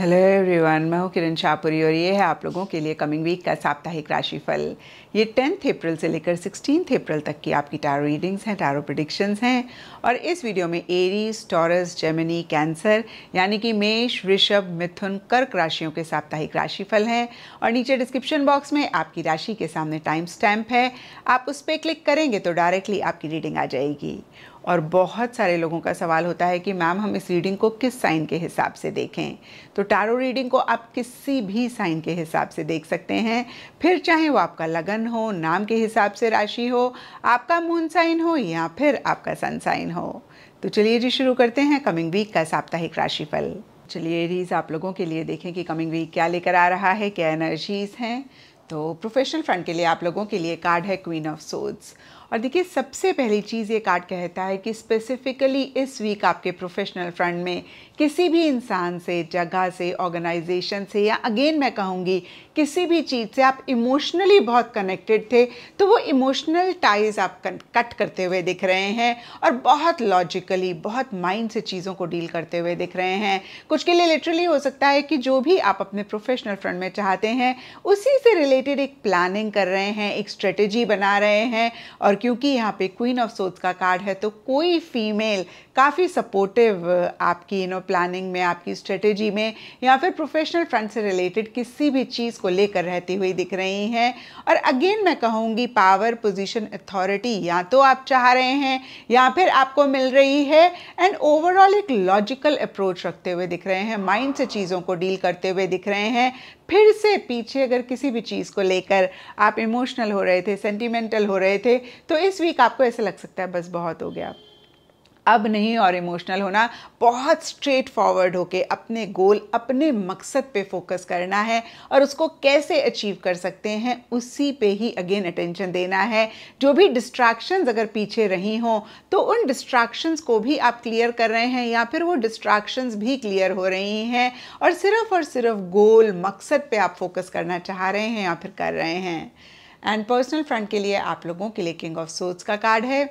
hello everyone मैं हूँ किरण शाहपुरी और ये है आप लोगों के लिए कमिंग वीक का साप्ताहिक राशिफल ये टेंथ अप्रैल से लेकर सिक्सटीन अप्रैल तक की आपकी टारो रीडिंग्स हैं टारो प्रडिक्शंस हैं और इस वीडियो में एरीज टॉरस जेमिनी कैंसर यानी कि मेष वृषभ मिथुन कर्क राशियों के साप्ताहिक राशिफल हैं और नीचे डिस्क्रिप्शन बॉक्स में आपकी राशि के सामने टाइम स्टैम्प है आप उस पर क्लिक करेंगे तो डायरेक्टली आपकी रीडिंग आ जाएगी और बहुत सारे लोगों का सवाल होता है कि मैम हम इस रीडिंग को किस साइन के हिसाब से देखें तो टारो रीडिंग को आप किसी भी साइन के हिसाब से देख सकते हैं फिर चाहे वो आपका लगन हो नाम के हिसाब से राशि हो आपका मून साइन हो या फिर आपका सन साइन हो तो चलिए जी शुरू करते हैं कमिंग वीक का साप्ताहिक राशिफल चलिए रीज आप लोगों के लिए देखें कि कमिंग वीक क्या लेकर आ रहा है क्या एनर्जीज हैं तो प्रोफेशनल फ्रंट के लिए आप लोगों के लिए कार्ड है क्वीन ऑफ सोड्स और देखिए सबसे पहली चीज़ ये कार्ड कहता है कि स्पेसिफिकली इस वीक आपके प्रोफेशनल फ्रंट में किसी भी इंसान से जगह से ऑर्गेनाइजेशन से या अगेन मैं कहूँगी किसी भी चीज़ से आप इमोशनली बहुत कनेक्टेड थे तो वो इमोशनल टाइज आप कट करते हुए दिख रहे हैं और बहुत लॉजिकली बहुत माइंड से चीज़ों को डील करते हुए दिख रहे हैं कुछ के लिए लिटरली हो सकता है कि जो भी आप अपने प्रोफेशनल फ्रंट में चाहते हैं उसी से रिलेटेड एक प्लानिंग कर रहे हैं एक स्ट्रेटेजी बना रहे हैं और क्योंकि यहाँ पे क्वीन ऑफ सोच का कार्ड है तो कोई फीमेल काफ़ी सपोर्टिव आपकी यू नो प्लानिंग में आपकी स्ट्रेटेजी में या फिर प्रोफेशनल फ्रंट से रिलेटेड किसी भी चीज़ को लेकर रहती हुई दिख रही हैं और अगेन मैं कहूँगी पावर पोजीशन अथॉरिटी या तो आप चाह रहे हैं या फिर आपको मिल रही है एंड ओवरऑल एक लॉजिकल अप्रोच रखते हुए दिख रहे हैं माइंड से चीज़ों को डील करते हुए दिख रहे हैं फिर से पीछे अगर किसी भी चीज़ को लेकर आप इमोशनल हो रहे थे सेंटिमेंटल हो रहे थे तो इस वीक आपको ऐसा लग सकता है बस बहुत हो गया अब नहीं और इमोशनल होना बहुत स्ट्रेट फॉरवर्ड होके अपने गोल अपने मकसद पे फोकस करना है और उसको कैसे अचीव कर सकते हैं उसी पे ही अगेन अटेंशन देना है जो भी डिस्ट्रैक्शंस अगर पीछे रही हों तो उन डिस्ट्रैक्शंस को भी आप क्लियर कर रहे हैं या फिर वो डिस्ट्रैक्शंस भी क्लियर हो रही हैं और सिर्फ और सिर्फ गोल मकसद पे आप फोकस करना चाह रहे हैं या फिर कर रहे हैं एंड पर्सनल फ्रंट के लिए आप लोगों के लिए किंग ऑफ सोच का कार्ड है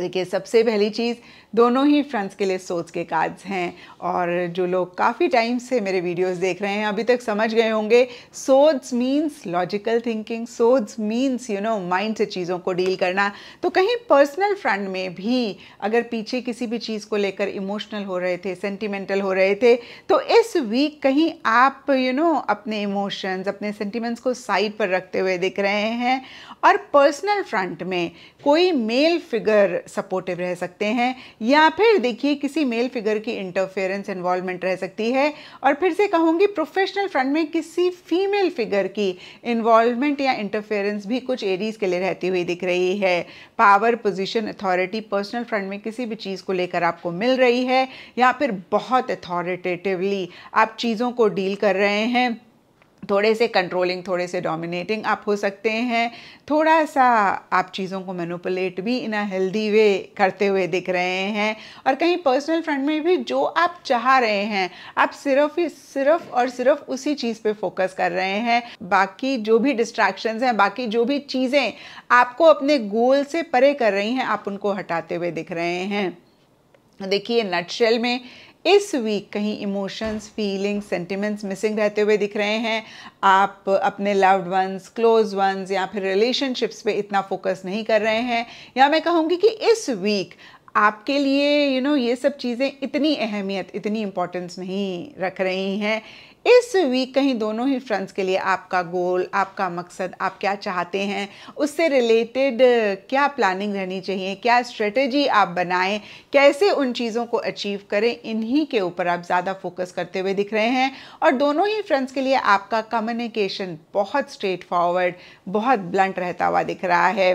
देखिए सबसे पहली चीज़ दोनों ही फ्रेंड्स के लिए सोच के कार्ड्स हैं और जो लोग काफ़ी टाइम से मेरे वीडियोस देख रहे हैं अभी तक समझ गए होंगे सोच मींस लॉजिकल थिंकिंग सोच मींस यू नो माइंड से चीज़ों को डील करना तो कहीं पर्सनल फ्रंट में भी अगर पीछे किसी भी चीज़ को लेकर इमोशनल हो रहे थे सेंटिमेंटल हो रहे थे तो इस वीक कहीं आप यू you नो know, अपने इमोशंस अपने सेंटिमेंट्स को साइड पर रखते हुए दिख रहे हैं और पर्सनल फ्रंट में कोई मेल फिगर सपोर्टिव रह सकते हैं या फिर देखिए किसी मेल फिगर की इंटरफेरेंस इन्वॉल्वमेंट रह सकती है और फिर से कहूँगी प्रोफेशनल फ्रंट में किसी फीमेल फिगर की इन्वॉल्वमेंट या इंटरफेरेंस भी कुछ एरीज के लिए रहती हुई दिख रही है power position authority personal front में किसी भी चीज़ को लेकर आपको मिल रही है या फिर बहुत अथॉरिटेटिवली आप चीज़ों को डील कर रहे हैं थोड़े से कंट्रोलिंग थोड़े से डोमिनेटिंग आप हो सकते हैं थोड़ा सा आप चीज़ों को मैनुपलेट भी इन अ हेल्दी वे करते हुए दिख रहे हैं और कहीं पर्सनल फ्रंट में भी जो आप चाह रहे हैं आप सिर्फ ही सिर्फ और सिर्फ उसी चीज़ पे फोकस कर रहे हैं बाकी जो भी डिस्ट्रैक्शंस हैं बाकी जो भी चीज़ें आपको अपने गोल से परे कर रही हैं आप उनको हटाते हुए दिख रहे हैं देखिए नटशेल में इस वीक कहीं इमोशंस फीलिंग्स सेंटिमेंट्स मिसिंग रहते हुए दिख रहे हैं आप अपने लव्ड वंस क्लोज वंस या फिर रिलेशनशिप्स पे इतना फोकस नहीं कर रहे हैं या मैं कहूँगी कि इस वीक आपके लिए यू you नो know, ये सब चीज़ें इतनी अहमियत इतनी इम्पोर्टेंस नहीं रख रही हैं इस वीक कहीं दोनों ही फ्रेंड्स के लिए आपका गोल आपका मकसद आप क्या चाहते हैं उससे रिलेटेड क्या प्लानिंग रहनी चाहिए क्या स्ट्रेटजी आप बनाएं कैसे उन चीज़ों को अचीव करें इन्हीं के ऊपर आप ज़्यादा फोकस करते हुए दिख रहे हैं और दोनों ही फ्रेंड्स के लिए आपका कम्युनिकेशन बहुत स्ट्रेट फॉरवर्ड बहुत ब्लंट रहता हुआ दिख रहा है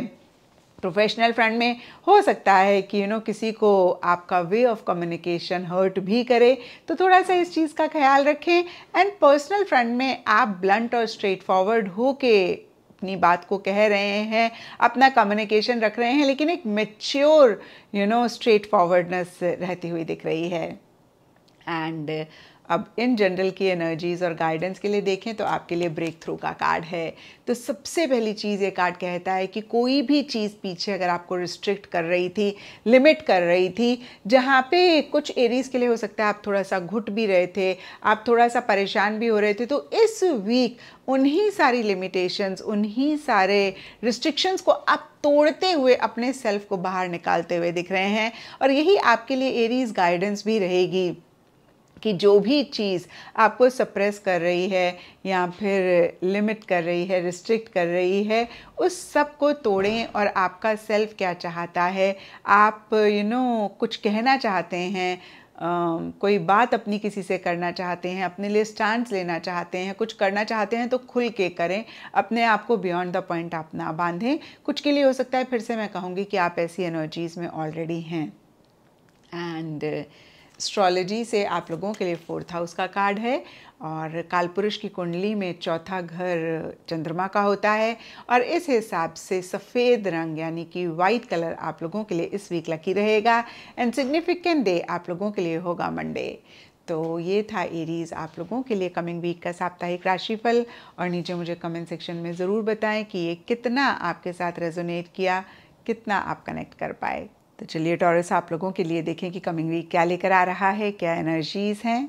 प्रोफेशनल फ्रेंड में हो सकता है कि यू नो किसी को आपका वे ऑफ कम्युनिकेशन हर्ट भी करे तो थोड़ा सा इस चीज़ का ख्याल रखें एंड पर्सनल फ्रेंड में आप ब्लंट और स्ट्रेट फॉरवर्ड हो के अपनी बात को कह रहे हैं अपना कम्युनिकेशन रख रहे हैं लेकिन एक mature you know straightforwardness रहती हुई दिख रही है एंड अब इन जनरल की एनर्जीज़ और गाइडेंस के लिए देखें तो आपके लिए ब्रेक थ्रू का कार्ड है तो सबसे पहली चीज़ ये कार्ड कहता है कि कोई भी चीज़ पीछे अगर आपको रिस्ट्रिक्ट कर रही थी लिमिट कर रही थी जहाँ पे कुछ एरीज़ के लिए हो सकता है आप थोड़ा सा घुट भी रहे थे आप थोड़ा सा परेशान भी हो रहे थे तो इस वीक उन्हीं सारी लिमिटेशंस उन्हीं सारे रिस्ट्रिक्शंस को आप तोड़ते हुए अपने सेल्फ को बाहर निकालते हुए दिख रहे हैं और यही आपके लिए एरीज गाइडेंस भी रहेगी कि जो भी चीज़ आपको सप्रेस कर रही है या फिर लिमिट कर रही है रिस्ट्रिक्ट कर रही है उस सब को तोड़ें और आपका सेल्फ क्या चाहता है आप यू you नो know, कुछ कहना चाहते हैं Uh, कोई बात अपनी किसी से करना चाहते हैं अपने लिए स्टैंड लेना चाहते हैं कुछ करना चाहते हैं तो खुल के करें अपने आप को बियॉन्ड द पॉइंट आप ना बांधें कुछ के लिए हो सकता है फिर से मैं कहूँगी कि आप ऐसी एनर्जीज़ में ऑलरेडी हैं एंड uh, एस्ट्रोलॉजी से आप लोगों के लिए फोर्थ हाउस का कार्ड है और कालपुरुष की कुंडली में चौथा घर चंद्रमा का होता है और इस हिसाब से सफ़ेद रंग यानी कि वाइट कलर आप लोगों के लिए इस वीक लकी रहेगा एंड सिग्निफिकेंट डे आप लोगों के लिए होगा मंडे तो ये था एरीज आप लोगों के लिए कमिंग वीक का साप्ताहिक राशिफल और नीचे मुझे कमेंट सेक्शन में ज़रूर बताएं कि ये कितना आपके साथ रेजोनेट किया कितना आप कनेक्ट कर पाए तो चलिए टॉरस आप लोगों के लिए देखें कि कमिंग वीक क्या लेकर आ रहा है क्या एनर्जीज़ हैं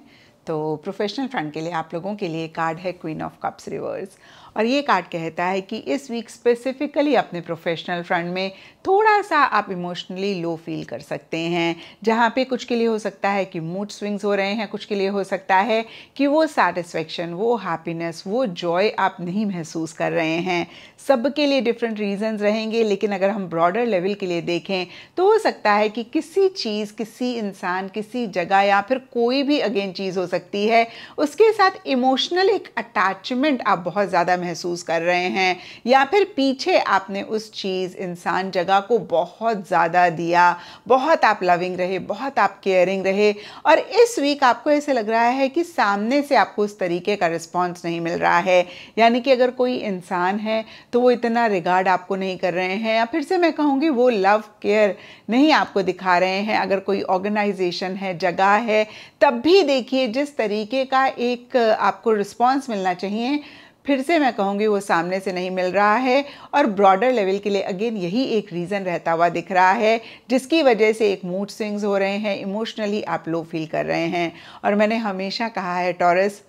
तो प्रोफेशनल फ्रंट के लिए आप लोगों के लिए कार्ड है क्वीन ऑफ कप्स रिवर्स और ये कार्ड कहता है कि इस वीक स्पेसिफिकली अपने प्रोफेशनल फ्रंट में थोड़ा सा आप इमोशनली लो फील कर सकते हैं जहाँ पे कुछ के लिए हो सकता है कि मूड स्विंग्स हो रहे हैं कुछ के लिए हो सकता है कि वो सेटिस्फेक्शन वो हैप्पीनेस वो जॉय आप नहीं महसूस कर रहे हैं सब के लिए डिफरेंट रीजंस रहेंगे लेकिन अगर हम ब्रॉडर लेवल के लिए देखें तो हो सकता है कि किसी चीज़ किसी इंसान किसी जगह या फिर कोई भी अगेन चीज़ हो सकती है उसके साथ इमोशनल एक अटैचमेंट आप बहुत ज़्यादा महसूस कर रहे हैं या फिर पीछे आपने उस चीज़ इंसान जगह जगह को बहुत ज़्यादा दिया बहुत आप लविंग रहे बहुत आप केयरिंग रहे और इस वीक आपको ऐसे लग रहा है कि सामने से आपको उस तरीके का रिस्पॉन्स नहीं मिल रहा है यानी कि अगर कोई इंसान है तो वो इतना रिगार्ड आपको नहीं कर रहे हैं या फिर से मैं कहूँगी वो लव केयर नहीं आपको दिखा रहे हैं अगर कोई ऑर्गेनाइजेशन है जगह है तब भी देखिए जिस तरीके का एक आपको रिस्पॉन्स मिलना चाहिए फिर से मैं कहूँगी वो सामने से नहीं मिल रहा है और ब्रॉडर लेवल के लिए अगेन यही एक रीज़न रहता हुआ दिख रहा है जिसकी वजह से एक मूड स्विंग्स हो रहे हैं इमोशनली आप लो फील कर रहे हैं और मैंने हमेशा कहा है टॉरस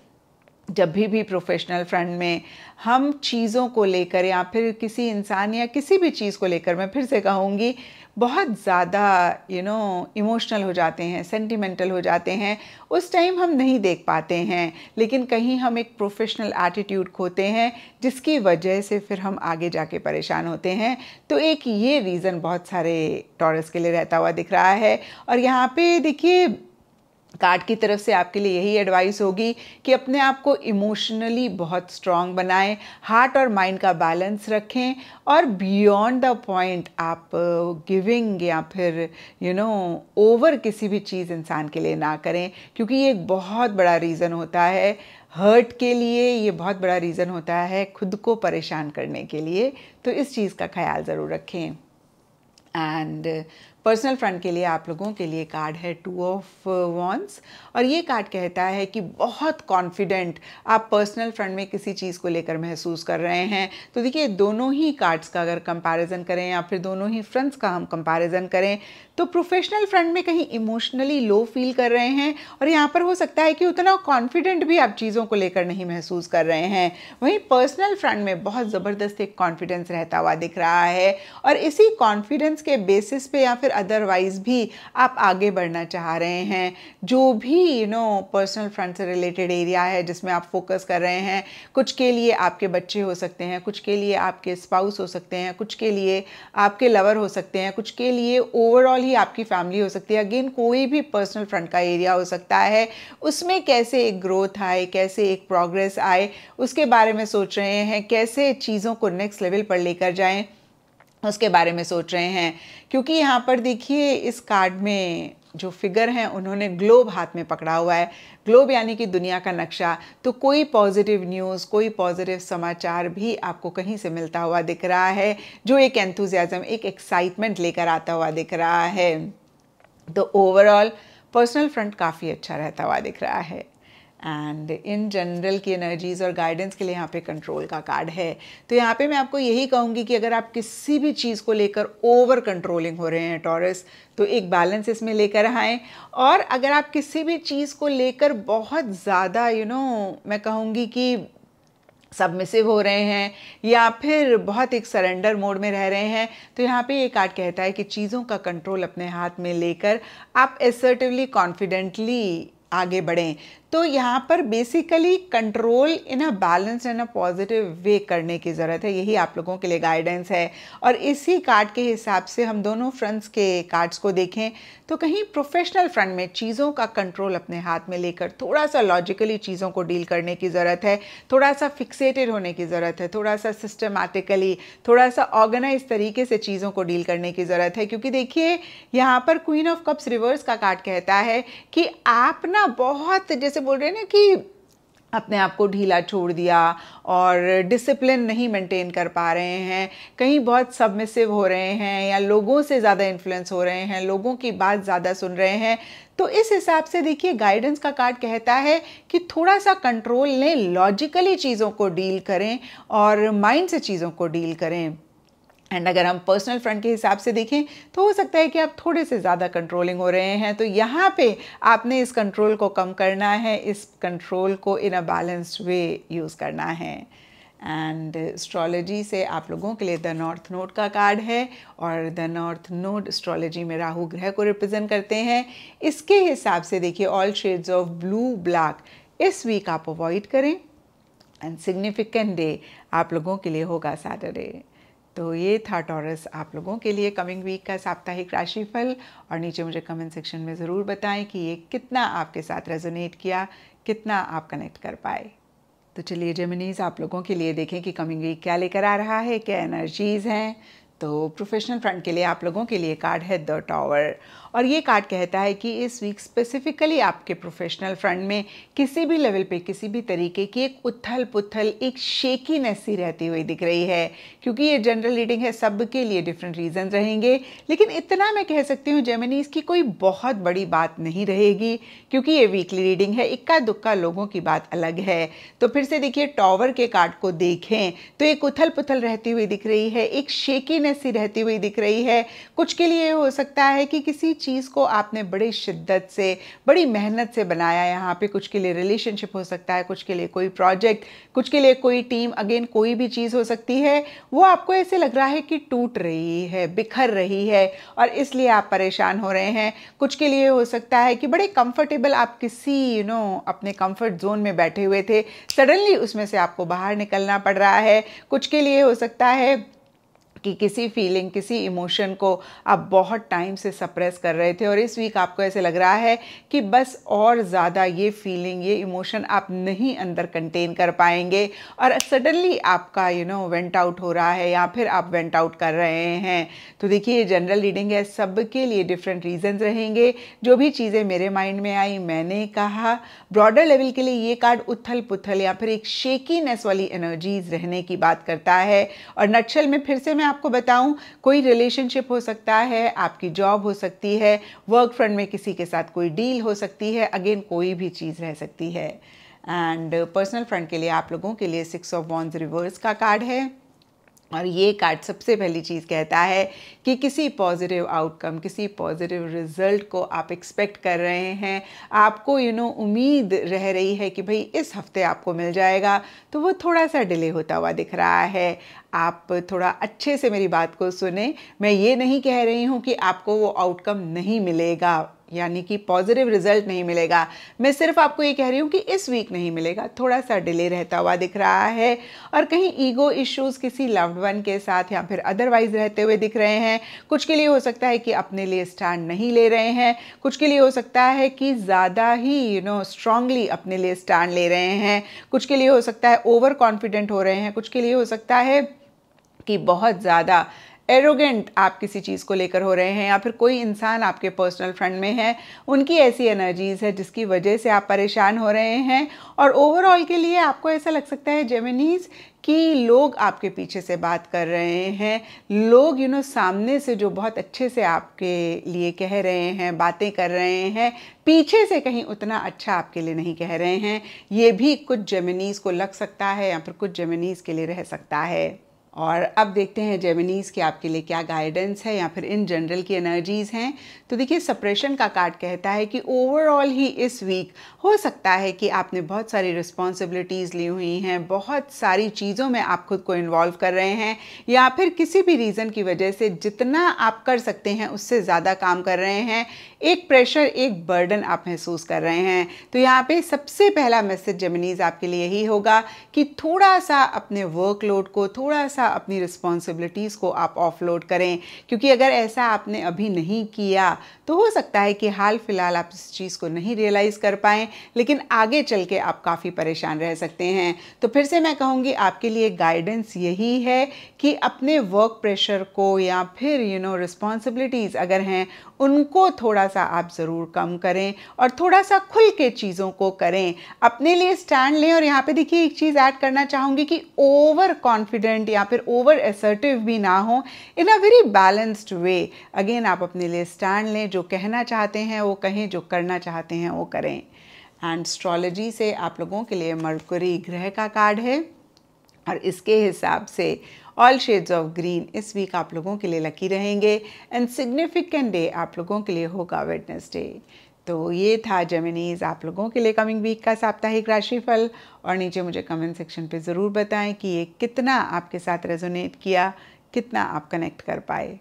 जब भी भी प्रोफेशनल फ्रंट में हम चीज़ों को लेकर या फिर किसी इंसान या किसी भी चीज़ को लेकर मैं फिर से कहूँगी बहुत ज़्यादा यू नो इमोशनल हो जाते हैं सेंटिमेंटल हो जाते हैं उस टाइम हम नहीं देख पाते हैं लेकिन कहीं हम एक प्रोफेशनल एटीट्यूड खोते हैं जिसकी वजह से फिर हम आगे जाके परेशान होते हैं तो एक ये रीज़न बहुत सारे टॉरस के लिए रहता हुआ दिख रहा है और यहाँ पे देखिए कार्ड की तरफ से आपके लिए यही एडवाइस होगी कि अपने आप को इमोशनली बहुत स्ट्रांग बनाएं हार्ट और माइंड का बैलेंस रखें और बियॉन्ड द पॉइंट आप गिविंग या फिर यू नो ओवर किसी भी चीज़ इंसान के लिए ना करें क्योंकि ये एक बहुत बड़ा रीज़न होता है हर्ट के लिए ये बहुत बड़ा रीज़न होता है खुद को परेशान करने के लिए तो इस चीज़ का ख्याल ज़रूर रखें एंड पर्सनल फ्रंट के लिए आप लोगों के लिए कार्ड है टू ऑफ वॉन्स और ये कार्ड कहता है कि बहुत कॉन्फिडेंट आप पर्सनल फ्रंट में किसी चीज़ को लेकर महसूस कर रहे हैं तो देखिए दोनों ही कार्ड्स का अगर कंपैरिजन करें या फिर दोनों ही फ्रंट्स का हम कंपैरिजन करें तो प्रोफेशनल फ्रंट में कहीं इमोशनली लो फील कर रहे हैं और यहाँ पर हो सकता है कि उतना कॉन्फिडेंट भी आप चीज़ों को लेकर नहीं महसूस कर रहे हैं वहीं पर्सनल फ्रंट में बहुत ज़बरदस्त एक कॉन्फिडेंस रहता हुआ दिख रहा है और इसी कॉन्फिडेंस के बेसिस पे या फिर अदरवाइज भी आप आगे बढ़ना चाह रहे हैं जो भी यू नो पर्सनल फ्रंट से रिलेटेड एरिया है जिसमें आप फोकस कर रहे हैं कुछ के लिए आपके बच्चे हो सकते हैं कुछ के लिए आपके स्पाउस हो सकते हैं कुछ के लिए आपके लवर हो सकते हैं कुछ के लिए ओवरऑल ही भी आपकी फैमिली हो सकती है अगेन कोई भी पर्सनल फ्रंट का एरिया हो सकता है उसमें कैसे एक ग्रोथ आए कैसे एक प्रोग्रेस आए उसके बारे में सोच रहे हैं कैसे चीज़ों को नेक्स्ट लेवल पर लेकर जाएँ उसके बारे में सोच रहे हैं क्योंकि यहाँ पर देखिए इस कार्ड में जो फिगर हैं उन्होंने ग्लोब हाथ में पकड़ा हुआ है ग्लोब यानी कि दुनिया का नक्शा तो कोई पॉजिटिव न्यूज़ कोई पॉजिटिव समाचार भी आपको कहीं से मिलता हुआ दिख रहा है जो एक एंथुजियाज़म एक एक्साइटमेंट लेकर आता हुआ दिख रहा है तो ओवरऑल पर्सनल फ्रंट काफ़ी अच्छा रहता हुआ दिख रहा है एंड इन जनरल की एनर्जीज़ और गाइडेंस के लिए यहाँ पे कंट्रोल का कार्ड है तो यहाँ पे मैं आपको यही कहूँगी कि अगर आप किसी भी चीज़ को लेकर ओवर कंट्रोलिंग हो रहे हैं टॉरस तो एक बैलेंस इसमें लेकर आएँ और अगर आप किसी भी चीज़ को लेकर बहुत ज़्यादा यू नो मैं कहूँगी कि सबमिसिव हो रहे हैं या फिर बहुत एक सरेंडर मोड में रह रहे हैं तो यहाँ पे ये कार्ड कहता है कि चीज़ों का कंट्रोल अपने हाथ में लेकर आप एसर्टिवली कॉन्फिडेंटली आगे बढ़ें तो यहाँ पर basically control in a balance and a positive way करने की ज़रूरत है यही आप लोगों के लिए गाइडेंस है और इसी कार्ड के हिसाब से हम दोनों फ्रेंड्स के कार्ड्स को देखें तो कहीं प्रोफेशनल फ्रंट में चीज़ों का कंट्रोल अपने हाथ में लेकर थोड़ा सा लॉजिकली चीज़ों को डील करने की ज़रूरत है थोड़ा सा फिक्सेटेड होने की ज़रूरत है थोड़ा सा सिस्टमैटिकली थोड़ा सा ऑर्गेनाइज तरीके से चीज़ों को डील करने की ज़रूरत है क्योंकि देखिए यहाँ पर क्वीन ऑफ कप्स रिवर्स का कार्ड कहता है कि आप ना बहुत जैसे जैसे बोल रहे हैं ना कि अपने आप को ढीला छोड़ दिया और डिसिप्लिन नहीं मेंटेन कर पा रहे हैं कहीं बहुत सबमिसिव हो रहे हैं या लोगों से ज़्यादा इन्फ्लुएंस हो रहे हैं लोगों की बात ज़्यादा सुन रहे हैं तो इस हिसाब से देखिए गाइडेंस का कार्ड कहता है कि थोड़ा सा कंट्रोल लें लॉजिकली चीज़ों को डील करें और माइंड से चीज़ों को डील करें एंड अगर हम पर्सनल फ्रंट के हिसाब से देखें तो हो सकता है कि आप थोड़े से ज़्यादा कंट्रोलिंग हो रहे हैं तो यहाँ पे आपने इस कंट्रोल को कम करना है इस कंट्रोल को इन अ बैलेंस्ड वे यूज़ करना है एंड एस्ट्रोलॉजी से आप लोगों के लिए द नॉर्थ नोड का कार्ड है और द नॉर्थ नोड एस्ट्रोलॉजी में राहु ग्रह को रिप्रेजेंट करते हैं इसके हिसाब से देखिए all shades of blue black इस वीक आप अवॉइड करें एंड सिग्निफिकेंट डे आप लोगों के लिए होगा सैटरडे तो ये था टॉरस आप लोगों के लिए कमिंग वीक का साप्ताहिक राशिफल और नीचे मुझे कमेंट सेक्शन में ज़रूर बताएं कि ये कितना आपके साथ रेजोनेट किया कितना आप कनेक्ट कर पाए तो चलिए जेमिनीज आप लोगों के लिए देखें कि कमिंग वीक क्या लेकर आ रहा है क्या एनर्जीज़ हैं तो प्रोफेशनल फ्रंट के लिए आप लोगों के लिए कार्ड है द टॉवर और ये कार्ड कहता है कि इस वीक स्पेसिफिकली आपके प्रोफेशनल फ्रंट में किसी भी लेवल पे किसी भी तरीके की एक उथल पुथल एक शेकीनेस सी रहती हुई दिख रही है क्योंकि ये जनरल रीडिंग है सब के लिए डिफरेंट रीज़न रहेंगे लेकिन इतना मैं कह सकती हूँ जेमिनी इसकी कोई बहुत बड़ी बात नहीं रहेगी क्योंकि ये वीकली रीडिंग है इक्का दुक्का लोगों की बात अलग है तो फिर से देखिए टॉवर के कार्ड को देखें तो एक उथल पुथल रहती हुई दिख रही है एक शेकीनेस सी रहती हुई दिख रही है कुछ के लिए हो सकता है कि किसी चीज़ को आपने बड़ी शिद्दत से बड़ी मेहनत से बनाया यहाँ पे कुछ के लिए रिलेशनशिप हो सकता है कुछ के लिए कोई प्रोजेक्ट कुछ के लिए कोई टीम अगेन कोई भी चीज़ हो सकती है वो आपको ऐसे लग रहा है कि टूट रही है बिखर रही है और इसलिए आप परेशान हो रहे हैं कुछ के लिए हो सकता है कि बड़े कंफर्टेबल आप किसी यू you नो know, अपने कंफर्ट जोन में बैठे हुए थे सडनली उसमें से आपको बाहर निकलना पड़ रहा है कुछ के लिए हो सकता है कि किसी फीलिंग किसी इमोशन को आप बहुत टाइम से सप्रेस कर रहे थे और इस वीक आपको ऐसे लग रहा है कि बस और ज़्यादा ये फीलिंग ये इमोशन आप नहीं अंदर कंटेन कर पाएंगे और सडनली आपका यू नो वेंट आउट हो रहा है या फिर आप वेंट आउट कर रहे हैं तो देखिए ये जनरल रीडिंग है के लिए डिफरेंट रीजन रहेंगे जो भी चीज़ें मेरे माइंड में आई मैंने कहा ब्रॉडर लेवल के लिए ये कार्ड उथल पुथल या फिर एक शेकीनेस वाली एनर्जीज रहने की बात करता है और नक्शल में फिर से मैं आपको बताऊं कोई रिलेशनशिप हो सकता है आपकी जॉब हो सकती है वर्क फ्रंट में किसी के साथ कोई डील हो सकती है अगेन कोई भी चीज़ रह सकती है एंड पर्सनल फ्रंट के लिए आप लोगों के लिए सिक्स ऑफ वॉन्स रिवर्स का कार्ड है और ये कार्ड सबसे पहली चीज़ कहता है कि किसी पॉजिटिव आउटकम किसी पॉजिटिव रिजल्ट को आप एक्सपेक्ट कर रहे हैं आपको यू you नो know, उम्मीद रह रही है कि भाई इस हफ्ते आपको मिल जाएगा तो वो थोड़ा सा डिले होता हुआ दिख रहा है आप थोड़ा अच्छे से मेरी बात को सुने मैं ये नहीं कह रही हूँ कि आपको वो आउटकम नहीं मिलेगा यानी कि पॉजिटिव रिजल्ट नहीं मिलेगा मैं सिर्फ आपको ये कह रही हूँ कि इस वीक नहीं मिलेगा थोड़ा सा डिले रहता हुआ दिख रहा है और कहीं ईगो इश्यूज किसी लव्ड वन के साथ या फिर अदरवाइज रहते हुए दिख रहे हैं कुछ के लिए हो सकता है कि अपने लिए स्टैंड नहीं ले रहे हैं कुछ के लिए हो सकता है कि ज़्यादा ही यू नो स्ट्रांगली अपने लिए स्टैंड ले रहे हैं कुछ के लिए हो सकता है ओवर कॉन्फिडेंट हो रहे हैं कुछ के लिए हो सकता है कि बहुत ज़्यादा एरोगेंट आप किसी चीज़ को लेकर हो रहे हैं या फिर कोई इंसान आपके पर्सनल फ्रेंड में है उनकी ऐसी एनर्जीज़ है जिसकी वजह से आप परेशान हो रहे हैं और ओवरऑल के लिए आपको ऐसा लग सकता है जेमिनीज़ कि लोग आपके पीछे से बात कर रहे हैं लोग यू you नो know, सामने से जो बहुत अच्छे से आपके लिए कह रहे हैं बातें कर रहे हैं पीछे से कहीं उतना अच्छा आपके लिए नहीं कह रहे हैं ये भी कुछ जेमिनीज़ को लग सकता है या फिर कुछ जेमिनीज़ के लिए रह सकता है और अब देखते हैं जेमिनीज़ के आपके लिए क्या गाइडेंस है या फिर इन जनरल की एनर्जीज़ हैं तो देखिए सप्रेशन का कार्ड कहता है कि ओवरऑल ही इस वीक हो सकता है कि आपने बहुत सारी रिस्पॉन्सिबिलिटीज़ ली हुई हैं बहुत सारी चीज़ों में आप खुद को इन्वॉल्व कर रहे हैं या फिर किसी भी रीज़न की वजह से जितना आप कर सकते हैं उससे ज़्यादा काम कर रहे हैं एक प्रेशर एक बर्डन आप महसूस कर रहे हैं तो यहाँ पर सबसे पहला मैसेज जेमिनीज़ आपके लिए यही होगा कि थोड़ा सा अपने वर्कलोड को थोड़ा सा सा अपनी रिस्पॉन्सिबिलिटीज़ को आप ऑफलोड करें क्योंकि अगर ऐसा आपने अभी नहीं किया तो हो सकता है कि हाल फिलहाल आप इस चीज़ को नहीं रियलाइज़ कर पाएँ लेकिन आगे चल के आप काफ़ी परेशान रह सकते हैं तो फिर से मैं कहूँगी आपके लिए गाइडेंस यही है कि अपने वर्क प्रेशर को या फिर यू नो रिस्पॉन्सिबिलिटीज़ अगर हैं उनको थोड़ा सा आप ज़रूर कम करें और थोड़ा सा खुल के चीज़ों को करें अपने लिए स्टैंड लें और यहाँ पे देखिए एक चीज़ ऐड करना चाहूँगी कि ओवर कॉन्फिडेंट या फिर ओवर एसर्टिव भी ना हो in a very balanced way again आप अपने लिए स्टैंड लें जो कहना चाहते हैं वो कहें जो करना चाहते हैं वो करें एंड स्ट्रॉलोजी से आप लोगों के लिए मरकुरी ग्रह का कार्ड है और इसके हिसाब से ऑल शेड्स ऑफ ग्रीन इस वीक आप लोगों के लिए लकी रहेंगे एंड सिग्निफिकेंट डे आप लोगों के लिए होगा वेडनेसडे तो ये था जेमिनीज आप लोगों के लिए कमिंग वीक का साप्ताहिक राशिफल और नीचे मुझे कमेंट सेक्शन पे ज़रूर बताएं कि ये कितना आपके साथ रेजोनेट किया कितना आप कनेक्ट कर पाए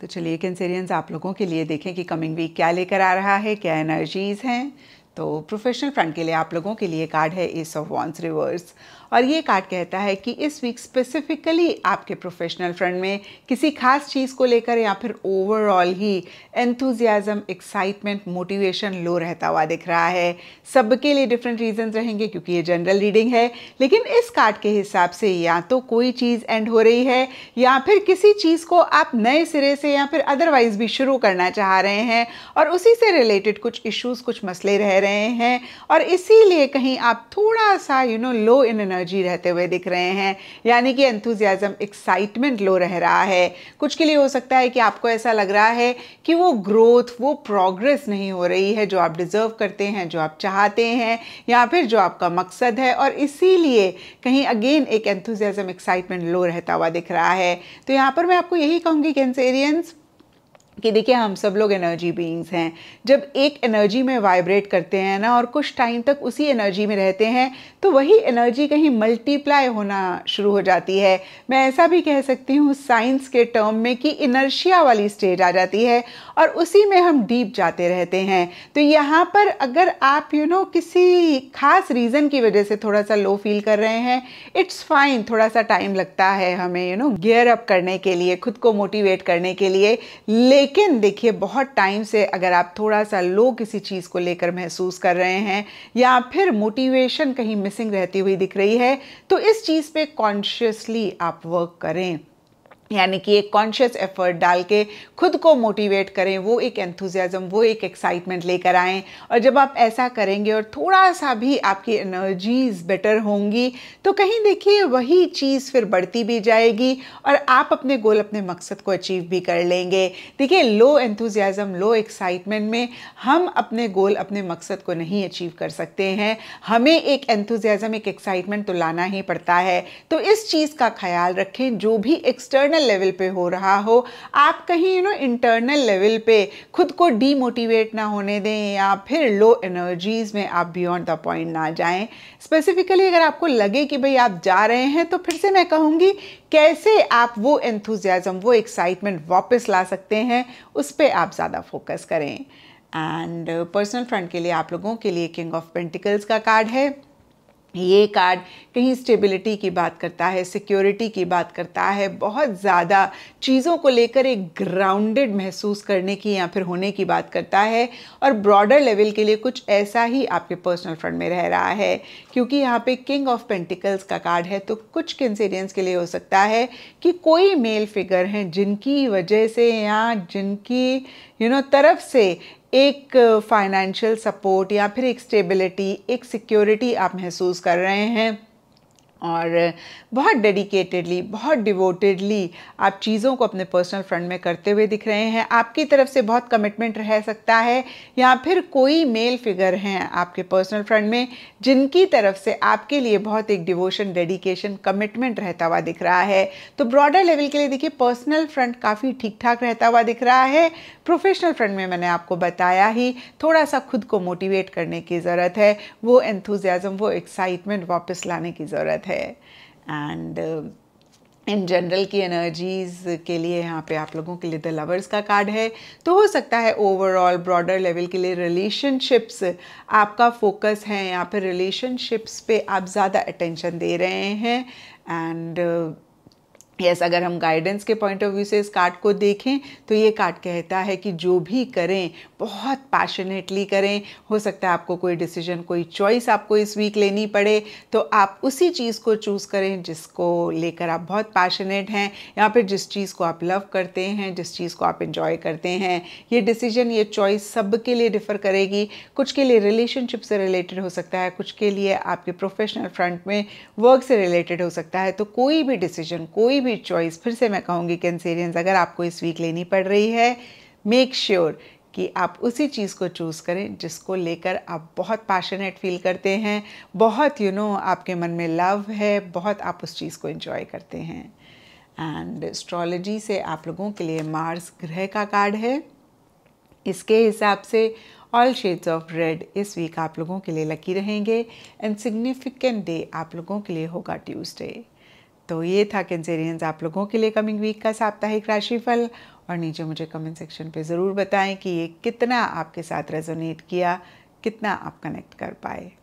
तो चलिए कैंसेरियंस आप लोगों के लिए देखें कि कमिंग वीक क्या लेकर आ रहा है क्या एनर्जीज़ हैं तो प्रोफेशनल फ्रंट के लिए आप लोगों के लिए कार्ड है एस ऑफ वॉन्स रिवर्स और ये कार्ड कहता है कि इस वीक स्पेसिफिकली आपके प्रोफेशनल फ्रंट में किसी खास चीज़ को लेकर या फिर ओवरऑल ही एंथुजियाज़म एक्साइटमेंट मोटिवेशन लो रहता हुआ दिख रहा है सबके लिए डिफरेंट रीजंस रहेंगे क्योंकि ये जनरल रीडिंग है लेकिन इस कार्ड के हिसाब से या तो कोई चीज़ एंड हो रही है या फिर किसी चीज़ को आप नए सिरे से या फिर अदरवाइज भी शुरू करना चाह रहे हैं और उसी से रिलेटेड कुछ इश्यूज़ कुछ मसले रह रहे हैं और इसीलिए कहीं आप थोड़ा सा you know low in energy रहते हुए दिख रहे हैं यानी कि एंथुजियाज़म एक्साइटमेंट लो रह रहा है कुछ के लिए हो सकता है कि आपको ऐसा लग रहा है कि वो ग्रोथ वो प्रोग्रेस नहीं हो रही है जो आप डिज़र्व करते हैं जो आप चाहते हैं या फिर जो आपका मकसद है और इसीलिए कहीं अगेन एक एंथुजियाज़म एक्साइटमेंट लो रहता हुआ दिख रहा है तो यहाँ पर मैं आपको यही कहूँगी कैंसेरियंस कि देखिए हम सब लोग एनर्जी बीइंग्स हैं जब एक एनर्जी में वाइब्रेट करते हैं ना और कुछ टाइम तक उसी एनर्जी में रहते हैं तो वही एनर्जी कहीं मल्टीप्लाई होना शुरू हो जाती है मैं ऐसा भी कह सकती हूँ साइंस के टर्म में कि इनर्शिया वाली स्टेज आ जाती है और उसी में हम डीप जाते रहते हैं तो यहाँ पर अगर आप यू you नो know, किसी खास रीज़न की वजह से थोड़ा सा लो फील कर रहे हैं इट्स फाइन थोड़ा सा टाइम लगता है हमें यू नो गियर अप करने के लिए खुद को मोटिवेट करने के लिए ले लेकिन देखिए बहुत टाइम से अगर आप थोड़ा सा लो किसी चीज़ को लेकर महसूस कर रहे हैं या फिर मोटिवेशन कहीं मिसिंग रहती हुई दिख रही है तो इस चीज़ पे कॉन्शियसली आप वर्क करें यानी कि एक कॉन्शियस एफर्ट डाल के खुद को मोटिवेट करें वो एक एंथुजियाज़म वो एक एक्साइटमेंट लेकर आएँ और जब आप ऐसा करेंगे और थोड़ा सा भी आपकी एनर्जीज बेटर होंगी तो कहीं देखिए वही चीज़ फिर बढ़ती भी जाएगी और आप अपने गोल अपने मकसद को अचीव भी कर लेंगे देखिए लो एंथुजियाज़म लो एक्साइटमेंट में हम अपने गोल अपने मकसद को नहीं अचीव कर सकते हैं हमें एक एंथुजियाज़म एक एक्साइटमेंट तो लाना ही पड़ता है तो इस चीज़ का ख्याल रखें जो भी एक्सटर्नल एक्सटर्नल लेवल पे हो रहा हो आप कहीं यू नो इंटरनल लेवल पे खुद को डीमोटिवेट ना होने दें या फिर लो एनर्जीज में आप बियॉन्ड द पॉइंट ना जाएं स्पेसिफिकली अगर आपको लगे कि भाई आप जा रहे हैं तो फिर से मैं कहूँगी कैसे आप वो एंथुजियाज़म वो एक्साइटमेंट वापस ला सकते हैं उस पर आप ज़्यादा फोकस करें एंड पर्सनल फ्रंट के लिए आप लोगों के लिए किंग ऑफ पेंटिकल्स का कार्ड है ये कार्ड कहीं स्टेबिलिटी की बात करता है सिक्योरिटी की बात करता है बहुत ज़्यादा चीज़ों को लेकर एक ग्राउंडेड महसूस करने की या फिर होने की बात करता है और ब्रॉडर लेवल के लिए कुछ ऐसा ही आपके पर्सनल फ्रंट में रह रहा है क्योंकि यहाँ पे किंग ऑफ पेंटिकल्स का कार्ड है तो कुछ कंसिडेंस के लिए हो सकता है कि कोई मेल फिगर हैं जिनकी वजह से या जिनकी यू you नो know, तरफ से एक फाइनेंशियल सपोर्ट या फिर एक स्टेबिलिटी एक सिक्योरिटी आप महसूस कर रहे हैं और बहुत डेडिकेटेडली बहुत डिवोटेडली आप चीज़ों को अपने पर्सनल फ्रंट में करते हुए दिख रहे हैं आपकी तरफ से बहुत कमिटमेंट रह सकता है या फिर कोई मेल फिगर हैं आपके पर्सनल फ्रंट में जिनकी तरफ से आपके लिए बहुत एक डिवोशन डेडिकेशन कमिटमेंट रहता हुआ दिख रहा है तो ब्रॉडर लेवल के लिए देखिए पर्सनल फ्रंट काफ़ी ठीक ठाक रहता हुआ दिख रहा है प्रोफेशनल फ्रंट में मैंने आपको बताया ही थोड़ा सा खुद को मोटिवेट करने की ज़रूरत है वो एंथुजियाज़म वो एक्साइटमेंट वापस लाने की ज़रूरत है एंड इन जनरल की एनर्जीज़ के लिए यहाँ पे आप लोगों के लिए द लवर्स का कार्ड है तो हो सकता है ओवरऑल ब्रॉडर लेवल के लिए रिलेशनशिप्स आपका फोकस है यहाँ पे रिलेशनशिप्स पे आप ज़्यादा अटेंशन दे रहे हैं एंड यस yes, अगर हम गाइडेंस के पॉइंट ऑफ व्यू से इस कार्ड को देखें तो ये कार्ड कहता है कि जो भी करें बहुत पैशनेटली करें हो सकता है आपको कोई डिसीजन कोई चॉइस आपको इस वीक लेनी पड़े तो आप उसी चीज़ को चूज़ करें जिसको लेकर आप बहुत पैशनेट हैं या फिर जिस चीज़ को आप लव करते हैं जिस चीज़ को आप इन्जॉय करते हैं ये डिसीजन ये चॉइस सब के लिए डिफ़र करेगी कुछ के लिए रिलेशनशिप से रिलेटेड हो सकता है कुछ के लिए आपके प्रोफेशनल फ्रंट में वर्क से रिलेटेड हो सकता है तो कोई भी डिसीजन कोई भी चॉइस फिर से मैं कहूँगी कैंसेरियंस अगर आपको इस वीक लेनी पड़ रही है मेक श्योर sure कि आप उसी चीज़ को चूज़ करें जिसको लेकर आप बहुत पैशनेट फील करते हैं बहुत यू you नो know, आपके मन में लव है बहुत आप उस चीज़ को इन्जॉय करते हैं एंड एस्ट्रोलॉजी से आप लोगों के लिए मार्स ग्रह का कार्ड है इसके हिसाब से ऑल शेड्स ऑफ रेड इस वीक आप लोगों के लिए लकी रहेंगे एंड सिग्निफिकेंट डे आप लोगों के लिए होगा ट्यूसडे तो ये था कैंसेरियंस आप लोगों के लिए कमिंग वीक का साप्ताहिक राशिफल और नीचे मुझे कमेंट सेक्शन पे ज़रूर बताएं कि ये कितना आपके साथ रेजोनेट किया कितना आप कनेक्ट कर पाए